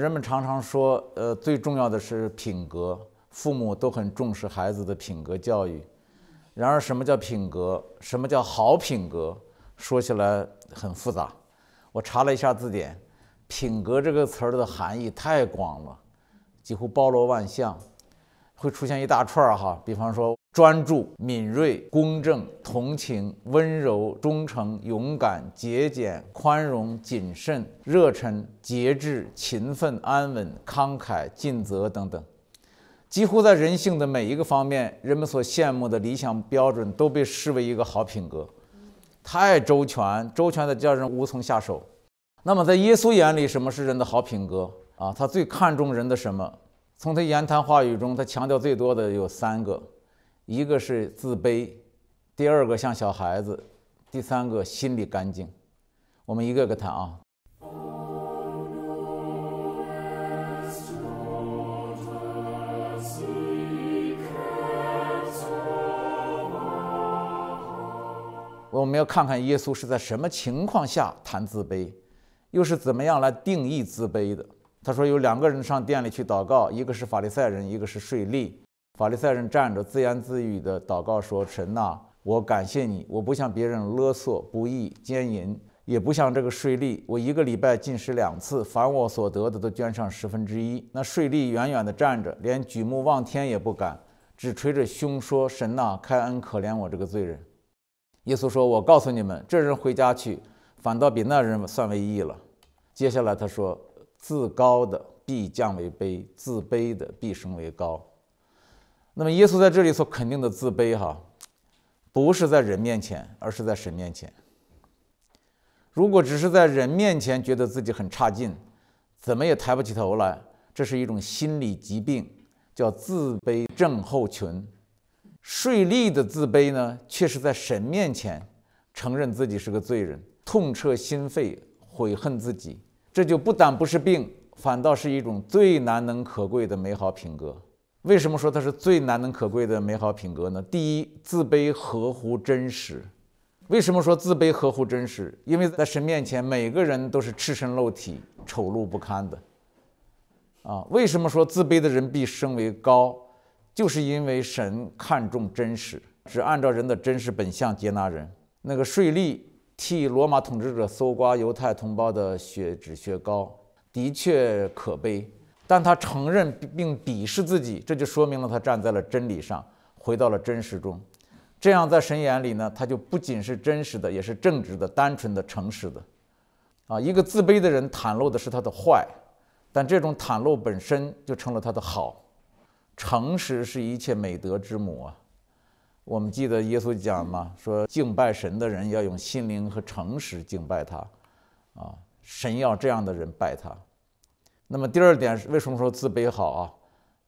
人们常常说，呃，最重要的是品格。父母都很重视孩子的品格教育。然而，什么叫品格？什么叫好品格？说起来很复杂。我查了一下字典，“品格”这个词儿的含义太广了，几乎包罗万象，会出现一大串儿哈。比方说。专注、敏锐、公正、同情、温柔、忠诚、勇敢、节俭、宽容、谨慎、热忱、节制、勤奋、安稳、慷慨、尽责等等，几乎在人性的每一个方面，人们所羡慕的理想标准都被视为一个好品格。太周全，周全的叫人无从下手。那么，在耶稣眼里，什么是人的好品格啊？他最看重人的什么？从他言谈话语中，他强调最多的有三个。一个是自卑，第二个像小孩子，第三个心里干净。我们一个个谈啊。我们要看看耶稣是在什么情况下谈自卑，又是怎么样来定义自卑的。他说有两个人上店里去祷告，一个是法利赛人，一个是税吏。法利赛人站着，自言自语地祷告说：“神呐，我感谢你，我不像别人勒索、不义、奸淫，也不像这个税吏。我一个礼拜进食两次，凡我所得的都捐上十分之一。”那税吏远远地站着，连举目望天也不敢，只垂着胸说：“神呐，开恩可怜我这个罪人。”耶稣说：“我告诉你们，这人回家去，反倒比那人算为义了。”接下来他说：“自高的必降为卑，自卑的必升为高。”那么，耶稣在这里所肯定的自卑，哈，不是在人面前，而是在神面前。如果只是在人面前觉得自己很差劲，怎么也抬不起头来，这是一种心理疾病，叫自卑症候群。税利的自卑呢，却是在神面前承认自己是个罪人，痛彻心肺，悔恨自己。这就不但不是病，反倒是一种最难能可贵的美好品格。为什么说它是最难能可贵的美好品格呢？第一，自卑合乎真实。为什么说自卑合乎真实？因为在神面前，每个人都是赤身露体、丑陋不堪的。啊，为什么说自卑的人必升为高？就是因为神看重真实，只按照人的真实本相接纳人。那个税吏替罗马统治者搜刮犹太同胞的血脂血膏，的确可悲。但他承认并鄙视自己，这就说明了他站在了真理上，回到了真实中。这样，在神眼里呢，他就不仅是真实的，也是正直的、单纯的、诚实的。啊，一个自卑的人袒露的是他的坏，但这种袒露本身就成了他的好。诚实是一切美德之母啊！我们记得耶稣讲嘛，说敬拜神的人要用心灵和诚实敬拜他，啊，神要这样的人拜他。那么第二点是，为什么说自卑好啊？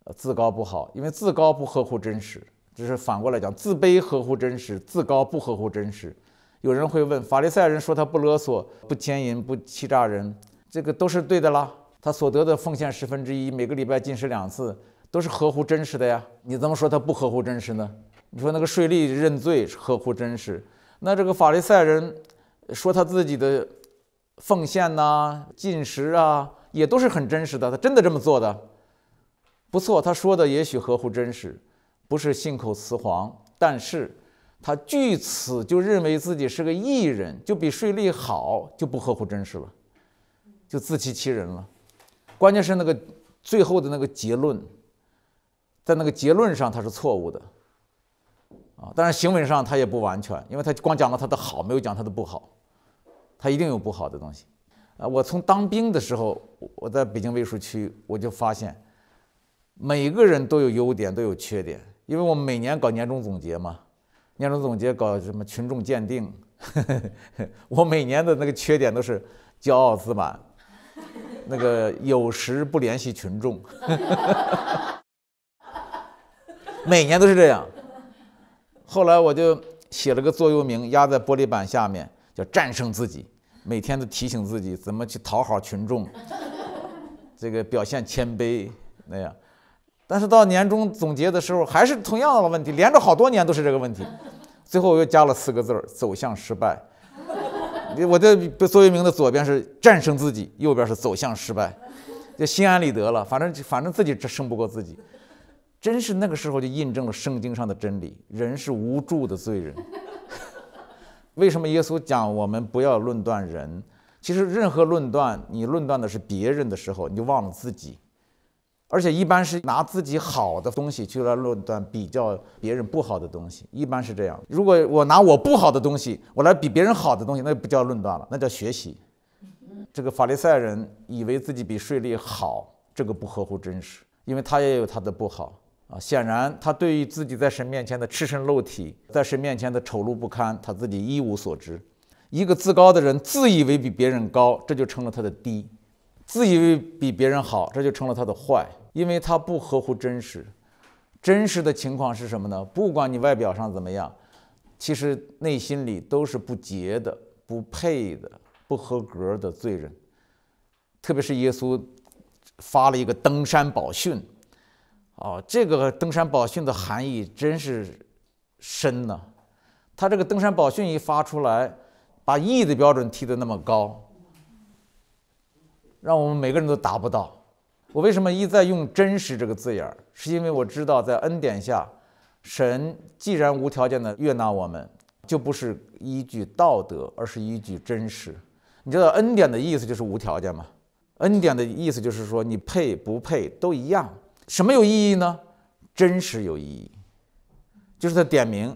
呃，自高不好，因为自高不合乎真实。只是反过来讲，自卑合乎真实，自高不合乎真实。有人会问，法利赛人说他不勒索、不奸淫、不欺诈人，这个都是对的啦。他所得的奉献十分之一，每个礼拜进食两次，都是合乎真实的呀。你怎么说他不合乎真实呢？你说那个税吏认罪合乎真实，那这个法利赛人说他自己的奉献呐、进食啊。也都是很真实的，他真的这么做的，不错。他说的也许合乎真实，不是信口雌黄。但是，他据此就认为自己是个艺人，就比税利好，就不合乎真实了，就自欺欺人了。关键是那个最后的那个结论，在那个结论上他是错误的，啊，当然行为上他也不完全，因为他光讲了他的好，没有讲他的不好，他一定有不好的东西。啊！我从当兵的时候，我在北京卫戍区，我就发现每个人都有优点，都有缺点。因为我们每年搞年终总结嘛，年终总结搞什么群众鉴定。我每年的那个缺点都是骄傲自满，那个有时不联系群众，每年都是这样。后来我就写了个座右铭，压在玻璃板下面，叫战胜自己。每天都提醒自己怎么去讨好群众，这个表现谦卑那样，但是到年终总结的时候还是同样的问题，连着好多年都是这个问题，最后我又加了四个字儿：走向失败。我的座右铭的左边是战胜自己，右边是走向失败，就心安理得了。反正反正自己这胜不过自己，真是那个时候就印证了圣经上的真理：人是无助的罪人。为什么耶稣讲我们不要论断人？其实任何论断，你论断的是别人的时候，你就忘了自己，而且一般是拿自己好的东西去来论断比较别人不好的东西，一般是这样。如果我拿我不好的东西，我来比别人好的东西，那不叫论断了，那叫学习。这个法利赛人以为自己比税吏好，这个不合乎真实，因为他也有他的不好。啊，显然他对于自己在神面前的赤身露体，在神面前的丑陋不堪，他自己一无所知。一个自高的人，自以为比别人高，这就成了他的低；自以为比别人好，这就成了他的坏。因为他不合乎真实。真实的情况是什么呢？不管你外表上怎么样，其实内心里都是不洁的、不配的、不合格的罪人。特别是耶稣发了一个登山宝训。哦，这个登山宝训的含义真是深呢。他这个登山宝训一发出来，把义的标准提得那么高，让我们每个人都达不到。我为什么一再用“真实”这个字眼儿？是因为我知道，在恩典下，神既然无条件的悦纳我们，就不是依据道德，而是依据真实。你知道恩典的意思就是无条件吗？恩典的意思就是说，你配不配都一样。什么有意义呢？真实有意义，就是他点名，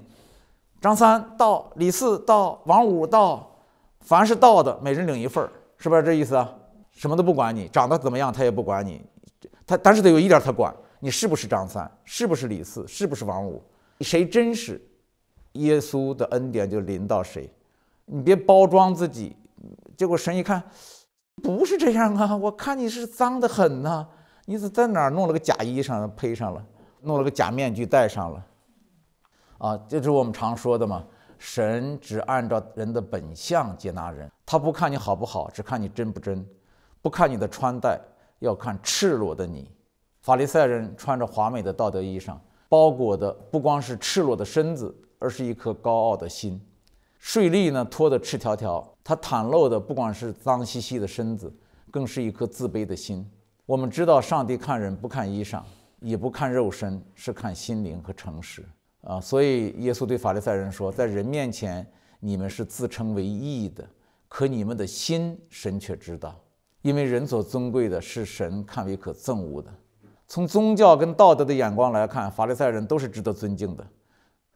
张三到李四到王五到，凡是到的，每人领一份儿，是不是这意思啊？什么都不管你，长得怎么样他也不管你，他但是他有一点他管，你是不是张三？是不是李四？是不是王五？谁真实，耶稣的恩典就临到谁，你别包装自己。结果神一看，不是这样啊，我看你是脏得很呐。你是在哪儿弄了个假衣裳披上了？弄了个假面具戴上了？啊，就是我们常说的嘛。神只按照人的本相接纳人，他不看你好不好，只看你真不真；不看你的穿戴，要看赤裸的你。法利赛人穿着华美的道德衣裳，包裹的不光是赤裸的身子，而是一颗高傲的心。税吏呢，脱得赤条条，他袒露的不光是脏兮兮的身子，更是一颗自卑的心。我们知道，上帝看人不看衣裳，也不看肉身，是看心灵和诚实啊。所以，耶稣对法利赛人说：“在人面前，你们是自称为义的，可你们的心，神却知道。因为人所尊贵的，是神看为可憎恶的。从宗教跟道德的眼光来看，法利赛人都是值得尊敬的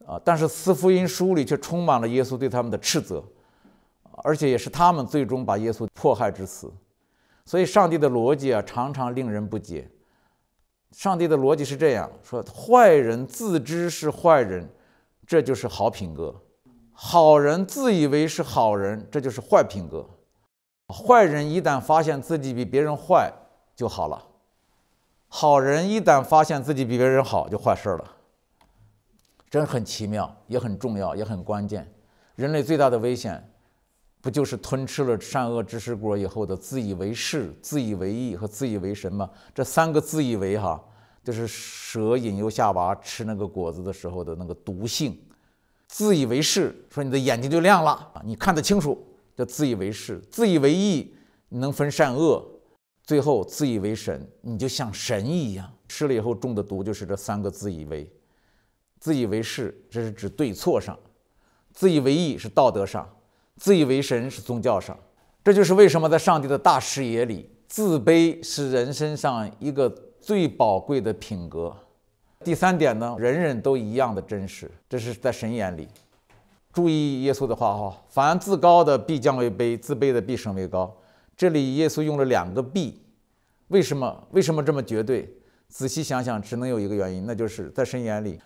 啊。但是，四福音书里却充满了耶稣对他们的斥责，而且也是他们最终把耶稣迫害致死。”所以，上帝的逻辑啊，常常令人不解。上帝的逻辑是这样说：坏人自知是坏人，这就是好品格；好人自以为是好人，这就是坏品格。坏人一旦发现自己比别人坏就好了；好人一旦发现自己比别人好就坏事了。真很奇妙，也很重要，也很关键。人类最大的危险。不就是吞吃了善恶知识果以后的自以为是、自以为意和自以为神吗？这三个自以为哈，就是蛇引诱夏娃吃那个果子的时候的那个毒性。自以为是，说你的眼睛就亮了啊，你看得清楚，叫自以为是；自以为意，你能分善恶；最后自以为神，你就像神一样。吃了以后中的毒就是这三个自以为，自以为是，这是指对错上；自以为意是道德上。自以为神是宗教上，这就是为什么在上帝的大视野里，自卑是人身上一个最宝贵的品格。第三点呢，人人都一样的真实，这是在神眼里。注意耶稣的话哈，凡自高的必降为卑，自卑的必升为高。这里耶稣用了两个“必”，为什么？为什么这么绝对？仔细想想，只能有一个原因，那就是在神眼里，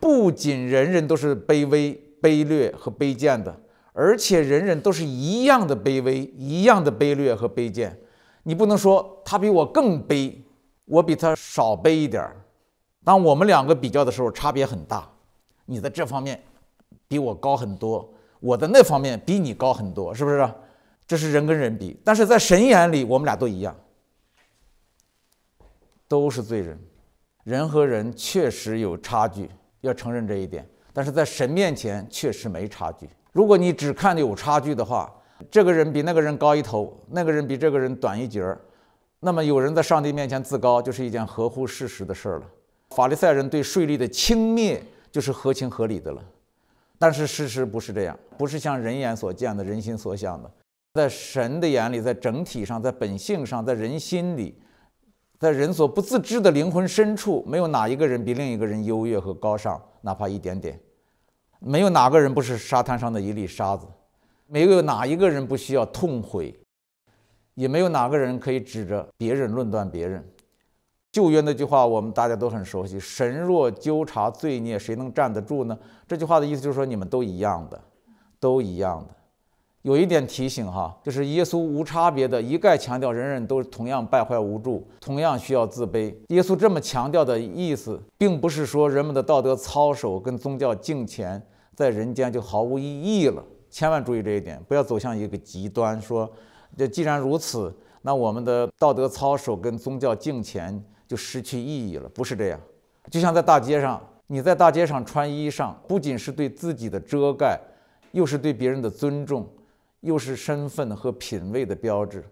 不仅人人都是卑微、卑劣和卑贱的。而且人人都是一样的卑微，一样的卑劣和卑贱，你不能说他比我更卑，我比他少卑一点儿。当我们两个比较的时候，差别很大。你在这方面比我高很多，我的那方面比你高很多，是不是？这是人跟人比，但是在神眼里，我们俩都一样，都是罪人。人和人确实有差距，要承认这一点，但是在神面前确实没差距。如果你只看有差距的话，这个人比那个人高一头，那个人比这个人短一截儿，那么有人在上帝面前自高，就是一件合乎事实的事儿了。法利赛人对税吏的轻蔑就是合情合理的了。但是事实不是这样，不是像人眼所见的、人心所想的。在神的眼里，在整体上，在本性上，在人心里，在人所不自知的灵魂深处，没有哪一个人比另一个人优越和高尚，哪怕一点点。没有哪个人不是沙滩上的一粒沙子，没有哪一个人不需要痛悔，也没有哪个人可以指着别人论断别人。旧约那句话我们大家都很熟悉：“神若纠察罪孽，谁能站得住呢？”这句话的意思就是说，你们都一样的，都一样的。有一点提醒哈，就是耶稣无差别的一概强调，人人都同样败坏、无助，同样需要自卑。耶稣这么强调的意思，并不是说人们的道德操守跟宗教敬虔。在人间就毫无意义了，千万注意这一点，不要走向一个极端。说，这既然如此，那我们的道德操守跟宗教敬虔就失去意义了？不是这样。就像在大街上，你在大街上穿衣裳，不仅是对自己的遮盖，又是对别人的尊重，又是身份和品位的标志。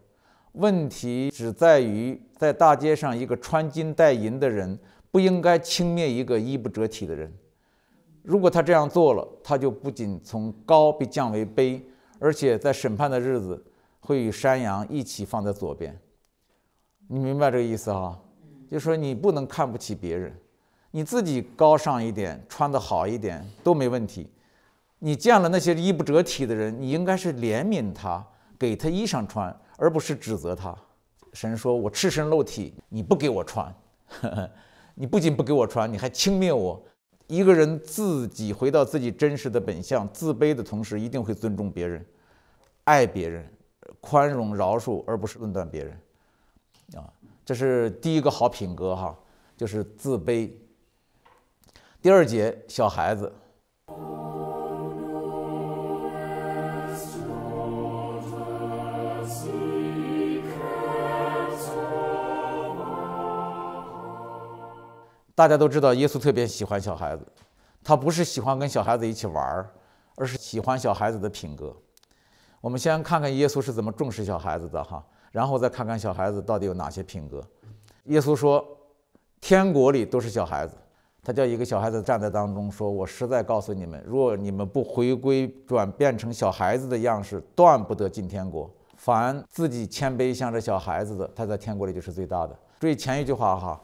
问题只在于，在大街上一个穿金戴银的人，不应该轻蔑一个衣不遮体的人。如果他这样做了，他就不仅从高被降为卑，而且在审判的日子会与山羊一起放在左边。你明白这个意思啊？就说你不能看不起别人，你自己高尚一点，穿得好一点都没问题。你见了那些衣不遮体的人，你应该是怜悯他，给他衣裳穿，而不是指责他。神说：“我赤身露体，你不给我穿，你不仅不给我穿，你还轻蔑我。”一个人自己回到自己真实的本相，自卑的同时一定会尊重别人，爱别人，宽容、饶恕，而不是论断别人。啊，这是第一个好品格哈，就是自卑。第二节，小孩子。大家都知道，耶稣特别喜欢小孩子，他不是喜欢跟小孩子一起玩儿，而是喜欢小孩子的品格。我们先看看耶稣是怎么重视小孩子的哈，然后再看看小孩子到底有哪些品格。耶稣说，天国里都是小孩子，他叫一个小孩子站在当中，说我实在告诉你们，如果你们不回归转变成小孩子的样式，断不得进天国。凡自己谦卑像这小孩子的，他在天国里就是最大的。注意前一句话哈。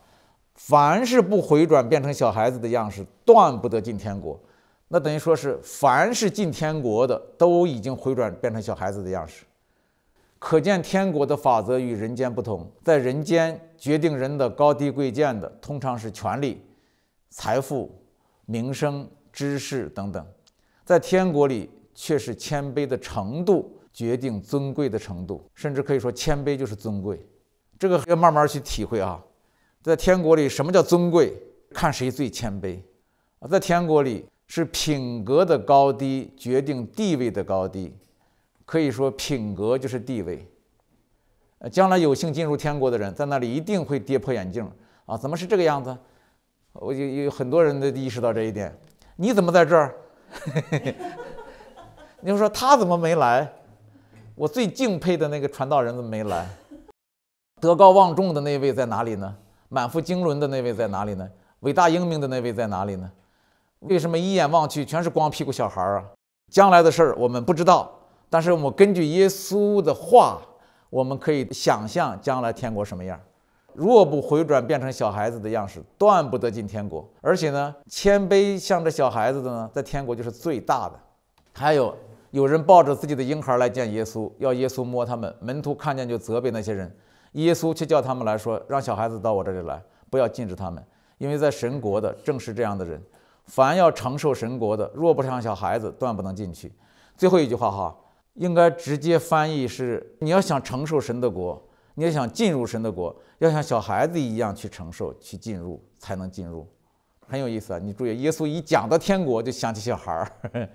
凡是不回转变成小孩子的样式，断不得进天国。那等于说是，凡是进天国的，都已经回转变成小孩子的样式。可见天国的法则与人间不同。在人间，决定人的高低贵贱的，通常是权力、财富、名声、知识等等。在天国里，却是谦卑的程度决定尊贵的程度，甚至可以说，谦卑就是尊贵。这个要慢慢去体会啊。在天国里，什么叫尊贵？看谁最谦卑。在天国里是品格的高低决定地位的高低，可以说品格就是地位。呃，将来有幸进入天国的人，在那里一定会跌破眼镜。啊，怎么是这个样子？我有有很多人都意识到这一点。你怎么在这儿？你说他怎么没来？我最敬佩的那个传道人怎么没来？德高望重的那位在哪里呢？满腹经纶的那位在哪里呢？伟大英明的那位在哪里呢？为什么一眼望去全是光屁股小孩儿啊？将来的事儿我们不知道，但是我们根据耶稣的话，我们可以想象将来天国什么样。若不回转变成小孩子的样式，断不得进天国。而且呢，谦卑向着小孩子的呢，在天国就是最大的。还有，有人抱着自己的婴孩来见耶稣，要耶稣摸他们。门徒看见就责备那些人。耶稣却叫他们来说：“让小孩子到我这里来，不要禁止他们，因为在神国的正是这样的人。凡要承受神国的，若不像小孩子，断不能进去。”最后一句话哈，应该直接翻译是：“你要想承受神的国，你要想进入神的国，要像小孩子一样去承受、去进入，才能进入。”很有意思啊！你注意，耶稣一讲到天国，就想起小孩儿，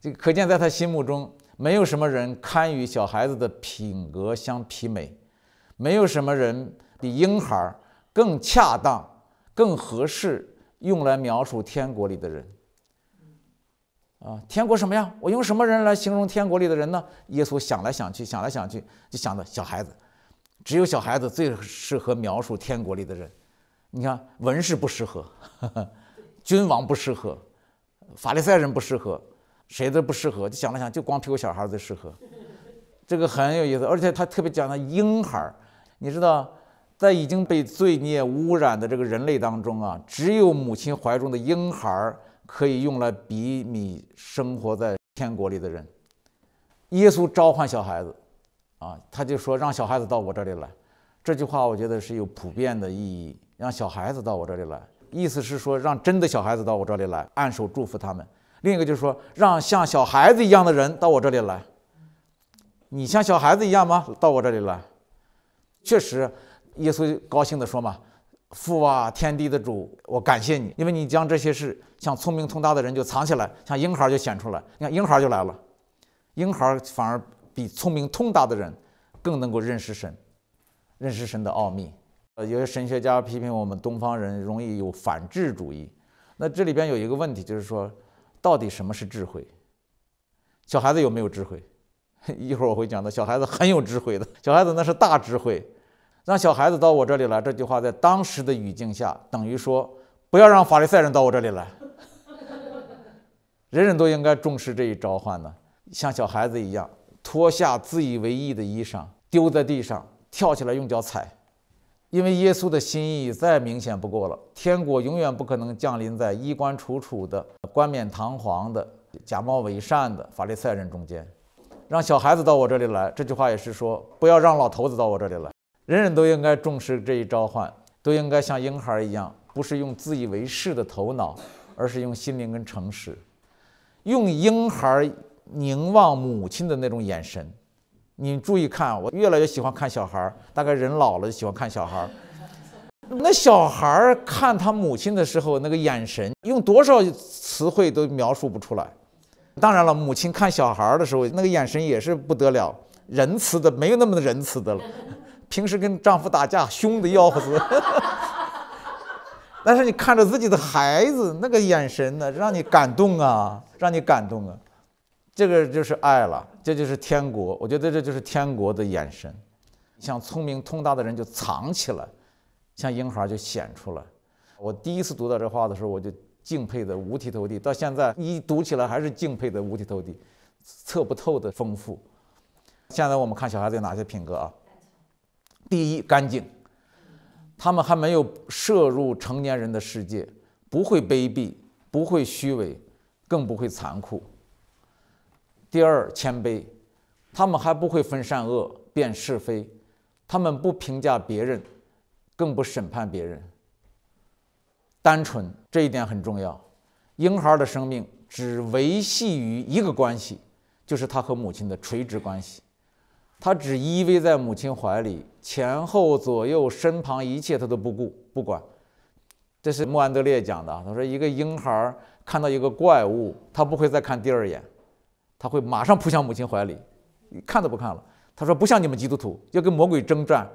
这 可见在他心目中没有什么人堪与小孩子的品格相媲美。没有什么人比婴孩更恰当、更合适用来描述天国里的人啊！天国什么样？我用什么人来形容天国里的人呢？耶稣想来想去，想来想去，就想到小孩子，只有小孩子最适合描述天国里的人。你看，文士不适合，君王不适合，法利赛人不适合，谁都不适合。就想了想，就光屁股小孩最适合。这个很有意思，而且他特别讲的婴孩。你知道，在已经被罪孽污染的这个人类当中啊，只有母亲怀中的婴孩可以用来比拟生活在天国里的人。耶稣召唤小孩子，啊，他就说：“让小孩子到我这里来。”这句话我觉得是有普遍的意义。让小孩子到我这里来，意思是说让真的小孩子到我这里来，按手祝福他们。另一个就是说，让像小孩子一样的人到我这里来。你像小孩子一样吗？到我这里来。确实，耶稣高兴地说嘛：“父啊，天地的主，我感谢你，因为你将这些事像聪明通达的人就藏起来，像婴孩就显出来。你看，婴孩就来了，婴孩反而比聪明通达的人更能够认识神，认识神的奥秘。呃，有些神学家批评我们东方人容易有反智主义。那这里边有一个问题，就是说，到底什么是智慧？小孩子有没有智慧？一会儿我会讲的，小孩子很有智慧的，小孩子那是大智慧。”让小孩子到我这里来，这句话在当时的语境下等于说，不要让法利赛人到我这里来。人人都应该重视这一召唤呢，像小孩子一样脱下自以为意的衣裳，丢在地上，跳起来用脚踩，因为耶稣的心意再明显不过了：天国永远不可能降临在衣冠楚楚的、冠冕堂皇的、假冒伪善的法利赛人中间。让小孩子到我这里来，这句话也是说，不要让老头子到我这里来。人人都应该重视这一召唤，都应该像婴孩一样，不是用自以为是的头脑，而是用心灵跟诚实，用婴孩凝望母亲的那种眼神。你注意看，我越来越喜欢看小孩儿，大概人老了就喜欢看小孩儿。那小孩儿看他母亲的时候那个眼神，用多少词汇都描述不出来。当然了，母亲看小孩儿的时候那个眼神也是不得了，仁慈的，没有那么的仁慈的了。平时跟丈夫打架凶的要死，但是你看着自己的孩子那个眼神呢，让你感动啊，让你感动啊，这个就是爱了，这就是天国。我觉得这就是天国的眼神。像聪明通达的人就藏起来，像婴孩就显出来。我第一次读到这话的时候，我就敬佩的五体投地，到现在一读起来还是敬佩的五体投地，测不透的丰富。现在我们看小孩子有哪些品格啊？第一，干净，他们还没有涉入成年人的世界，不会卑鄙，不会虚伪，更不会残酷。第二，谦卑，他们还不会分善恶，辨是非，他们不评价别人，更不审判别人。单纯这一点很重要，婴孩的生命只维系于一个关系，就是他和母亲的垂直关系，他只依偎在母亲怀里。前后左右身旁一切他都不顾不管，这是穆安德烈讲的。他说，一个婴孩看到一个怪物，他不会再看第二眼，他会马上扑向母亲怀里，看都不看了。他说，不像你们基督徒要跟魔鬼征战，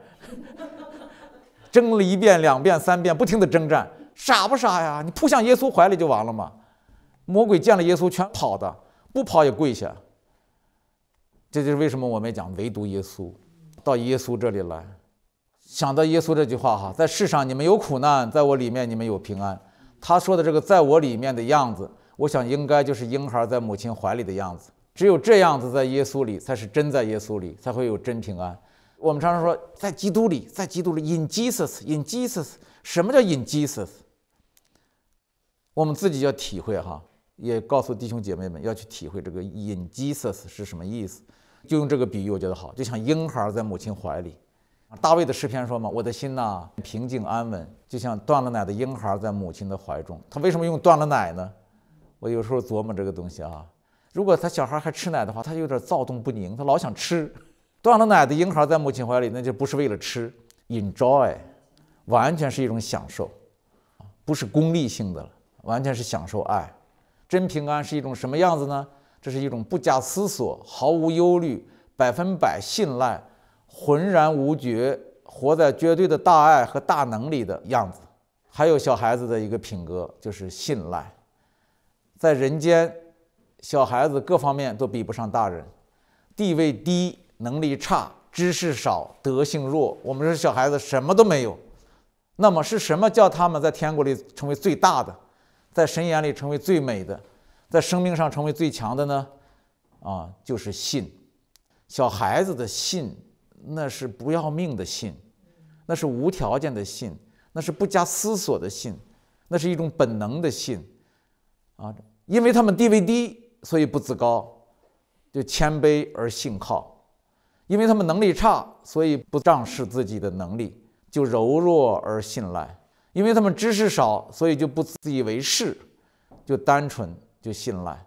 争了一遍、两遍、三遍，不停地征战，傻不傻呀？你扑向耶稣怀里就完了嘛。魔鬼见了耶稣全跑的，不跑也跪下。这就是为什么我们讲唯独耶稣。到耶稣这里来，想到耶稣这句话哈，在世上你们有苦难，在我里面你们有平安。他说的这个在我里面的样子，我想应该就是婴孩在母亲怀里的样子。只有这样子在耶稣里才是真，在耶稣里才会有真平安。我们常常说在基督里，在基督里 in Jesus，in Jesus，什么叫 in Jesus？我们自己要体会哈，也告诉弟兄姐妹们要去体会这个 in Jesus 是什么意思。就用这个比喻，我觉得好，就像婴孩在母亲怀里。大卫的诗篇说嘛：“我的心呐，平静安稳，就像断了奶的婴孩在母亲的怀中。”他为什么用断了奶呢？我有时候琢磨这个东西啊。如果他小孩还吃奶的话，他有点躁动不宁，他老想吃。断了奶的婴孩在母亲怀里，那就不是为了吃，enjoy，完全是一种享受，不是功利性的了，完全是享受爱。真平安是一种什么样子呢？这是一种不假思索、毫无忧虑、百分百信赖、浑然无觉、活在绝对的大爱和大能力的样子。还有小孩子的一个品格，就是信赖。在人间，小孩子各方面都比不上大人，地位低、能力差、知识少、德性弱。我们说小孩子什么都没有，那么是什么叫他们在天国里成为最大的，在神眼里成为最美的？在生命上成为最强的呢？啊，就是信。小孩子的信，那是不要命的信，那是无条件的信，那是不加思索的信，那是一种本能的信。啊，因为他们地位低，所以不自高，就谦卑而信靠；因为他们能力差，所以不仗势自己的能力，就柔弱而信赖；因为他们知识少，所以就不自以为是，就单纯。就信赖，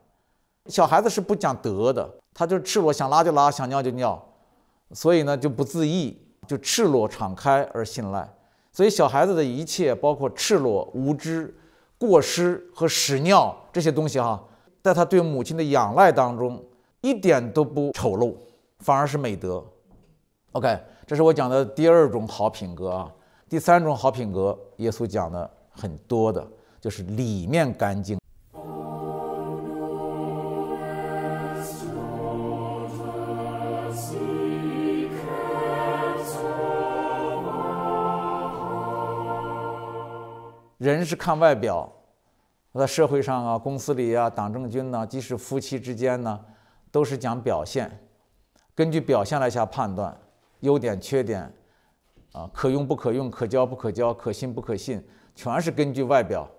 小孩子是不讲德的，他就赤裸，想拉就拉，想尿就尿，所以呢就不自意，就赤裸敞开而信赖。所以小孩子的一切，包括赤裸、无知、过失和屎尿这些东西哈，在他对母亲的仰赖当中，一点都不丑陋，反而是美德。OK，这是我讲的第二种好品格啊。第三种好品格，耶稣讲的很多的，就是里面干净。人是看外表，在社会上啊、公司里啊、党政军呢，即使夫妻之间呢，都是讲表现，根据表现来下判断，优点、缺点，啊，可用不可用，可交不可交，可信不可信，全是根据外表，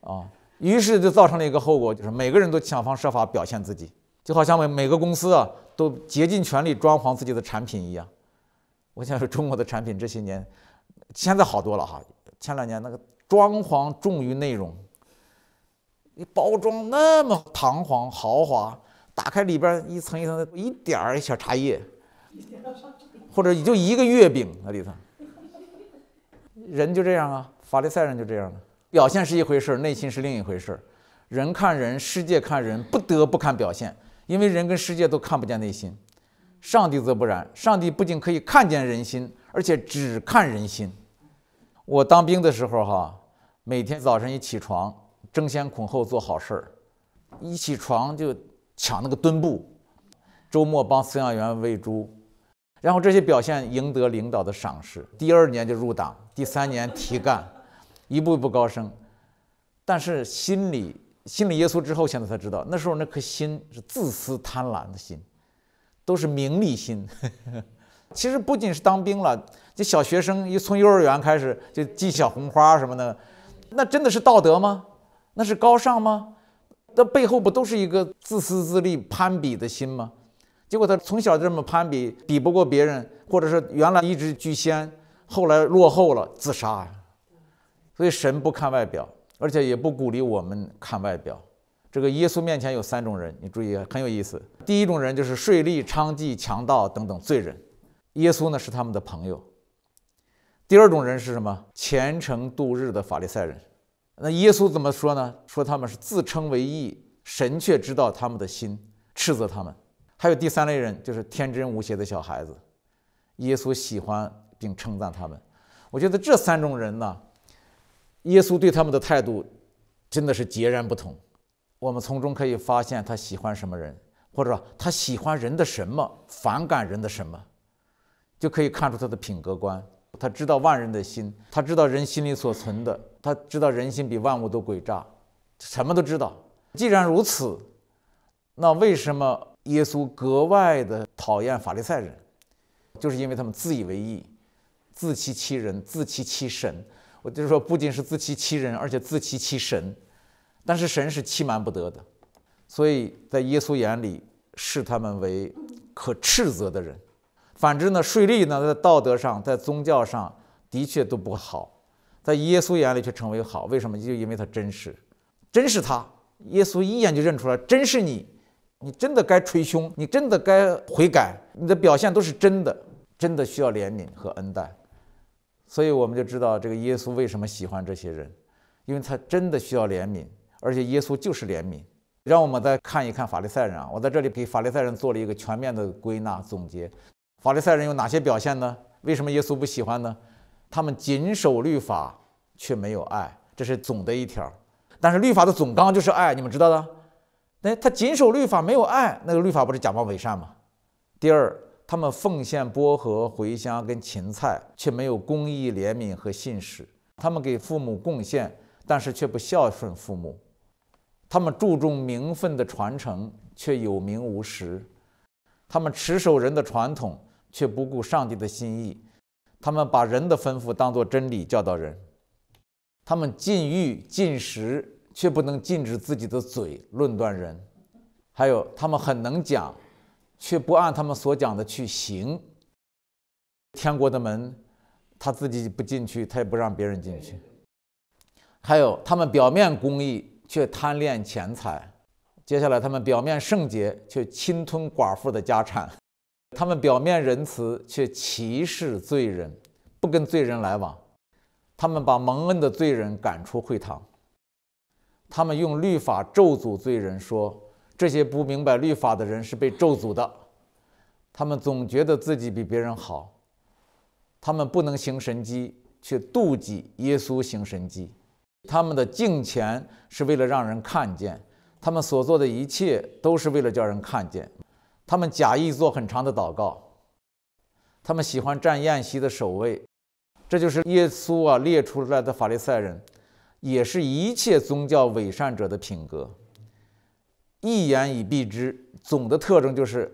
啊，于是就造成了一个后果，就是每个人都想方设法表现自己，就好像每每个公司啊，都竭尽全力装潢自己的产品一样。我想说，中国的产品这些年现在好多了哈，前两年那个。装潢重于内容，你包装那么堂皇豪华，打开里边一层一层的，一点儿小茶叶，或者也就一个月饼那里头。人就这样啊，法利赛人就这样的，表现是一回事儿，内心是另一回事儿。人看人，世界看人，不得不看表现，因为人跟世界都看不见内心。上帝则不然，上帝不仅可以看见人心，而且只看人心。我当兵的时候，哈，每天早上一起床，争先恐后做好事儿，一起床就抢那个墩布，周末帮饲养员喂猪，然后这些表现赢得领导的赏识。第二年就入党，第三年提干，一步一步高升。但是心里心里耶稣之后，现在才知道，那时候那颗心是自私贪婪的心，都是名利心。其实不仅是当兵了，这小学生一从幼儿园开始就系小红花什么的，那真的是道德吗？那是高尚吗？那背后不都是一个自私自利、攀比的心吗？结果他从小这么攀比，比不过别人，或者是原来一直居先，后来落后了自杀呀。所以神不看外表，而且也不鼓励我们看外表。这个耶稣面前有三种人，你注意，很有意思。第一种人就是税吏、娼妓、强盗等等罪人。耶稣呢是他们的朋友。第二种人是什么？虔诚度日的法利赛人。那耶稣怎么说呢？说他们是自称为义，神却知道他们的心，斥责他们。还有第三类人，就是天真无邪的小孩子。耶稣喜欢并称赞他们。我觉得这三种人呢，耶稣对他们的态度真的是截然不同。我们从中可以发现他喜欢什么人，或者说他喜欢人的什么，反感人的什么。就可以看出他的品格观，他知道万人的心，他知道人心里所存的，他知道人心比万物都诡诈，什么都知道。既然如此，那为什么耶稣格外的讨厌法利赛人？就是因为他们自以为意，自欺欺人，自欺欺神。我就是说，不仅是自欺欺人，而且自欺欺神。但是神是欺瞒不得的，所以在耶稣眼里视他们为可斥责的人。反之呢，税吏呢，在道德上、在宗教上的确都不好，在耶稣眼里却成为好。为什么？就因为他真实，真是他。耶稣一眼就认出来，真是你，你真的该捶胸，你真的该悔改，你的表现都是真的，真的需要怜悯和恩待。所以我们就知道这个耶稣为什么喜欢这些人，因为他真的需要怜悯，而且耶稣就是怜悯。让我们再看一看法利赛人啊，我在这里给法利赛人做了一个全面的归纳总结。法利赛人有哪些表现呢？为什么耶稣不喜欢呢？他们谨守律法，却没有爱，这是总的一条。但是律法的总纲就是爱，你们知道的。那他谨守律法，没有爱，那个律法不是假冒伪善吗？第二，他们奉献薄荷、茴香跟芹菜，却没有公义、怜悯和信使。他们给父母贡献，但是却不孝顺父母。他们注重名分的传承，却有名无实。他们持守人的传统。却不顾上帝的心意，他们把人的吩咐当作真理教导人；他们禁欲禁食，却不能禁止自己的嘴论断人；还有他们很能讲，却不按他们所讲的去行。天国的门，他自己不进去，他也不让别人进去。还有他们表面公义，却贪恋钱财；接下来他们表面圣洁，却侵吞寡妇的家产。他们表面仁慈，却歧视罪人，不跟罪人来往。他们把蒙恩的罪人赶出会堂。他们用律法咒诅罪人，说这些不明白律法的人是被咒诅的。他们总觉得自己比别人好。他们不能行神迹，却妒忌耶稣行神迹。他们的敬虔是为了让人看见，他们所做的一切都是为了叫人看见。他们假意做很长的祷告，他们喜欢占宴席的首位，这就是耶稣啊列出来的法利赛人，也是一切宗教伪善者的品格。一言以蔽之，总的特征就是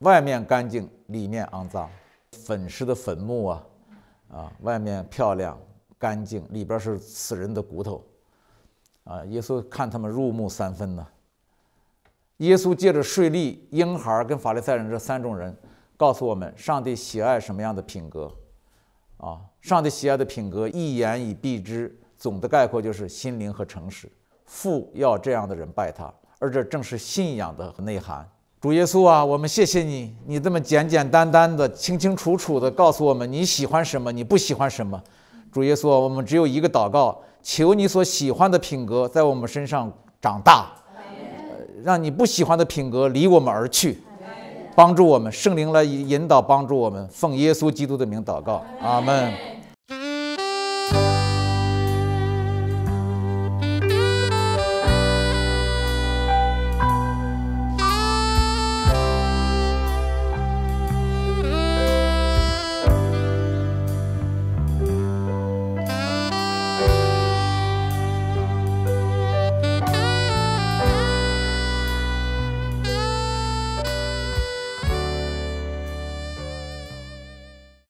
外面干净，里面肮脏；粉饰的坟墓啊，啊，外面漂亮干净，里边是死人的骨头，啊，耶稣看他们入木三分呢。耶稣借着税吏、婴孩跟法利赛人这三种人，告诉我们上帝喜爱什么样的品格啊？上帝喜爱的品格，一言以蔽之，总的概括就是心灵和诚实。父要这样的人拜他，而这正是信仰的内涵。主耶稣啊，我们谢谢你，你这么简简单单的、清清楚楚的告诉我们你喜欢什么，你不喜欢什么。主耶稣，啊，我们只有一个祷告，求你所喜欢的品格在我们身上长大。让你不喜欢的品格离我们而去，帮助我们，圣灵来引导帮助我们，奉耶稣基督的名祷告，阿门。